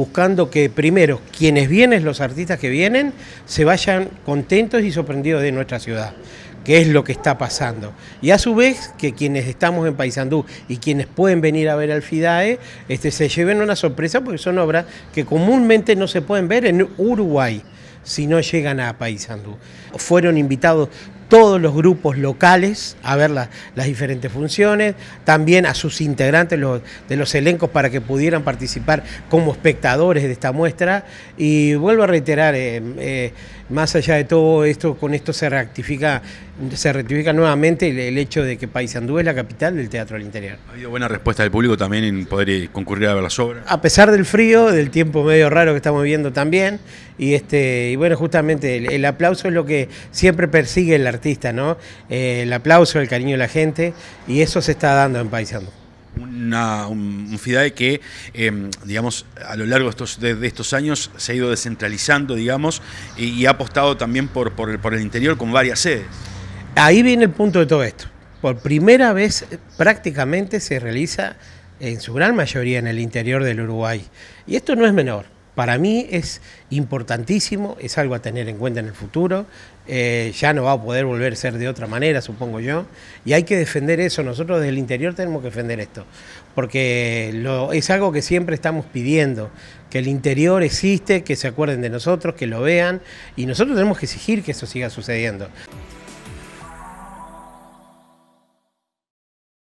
buscando que primero quienes vienen, los artistas que vienen, se vayan contentos y sorprendidos de nuestra ciudad que es lo que está pasando. Y a su vez, que quienes estamos en Paysandú y quienes pueden venir a ver al FIDAE, este, se lleven una sorpresa porque son obras que comúnmente no se pueden ver en Uruguay si no llegan a Paysandú. Fueron invitados todos los grupos locales a ver las diferentes funciones, también a sus integrantes de los elencos para que pudieran participar como espectadores de esta muestra. Y vuelvo a reiterar, eh, eh, más allá de todo esto, con esto se rectifica, se rectifica nuevamente el, hecho de que Paysandú es la capital del teatro al interior. Ha habido buena respuesta del público también en poder eh, concurrir a ver las obras. A pesar del frío, del tiempo medio raro que estamos viviendo también, y este, y bueno, justamente el, el aplauso es lo que siempre persigue el artista artista, ¿no? Eh, el aplauso, el cariño de la gente, y eso se está dando en Paisando. Una, un, FIDAE que, em, digamos, a lo largo de estos, años se ha ido descentralizando, digamos, y, ha apostado también por el interior con varias sedes. Ahí viene el punto de todo esto. Por primera vez eh, prácticamente se realiza en su gran mayoría en el interior del Uruguay. Y esto no es menor para mí es importantísimo, es algo a tener en cuenta en el futuro, eh, ya no va a poder volver a ser de otra manera, supongo yo, y hay que defender eso, nosotros desde el interior tenemos que defender esto, porque es algo que siempre estamos pidiendo, que el interior existe, que se acuerden de nosotros, que lo vean, y nosotros tenemos que exigir que eso siga sucediendo.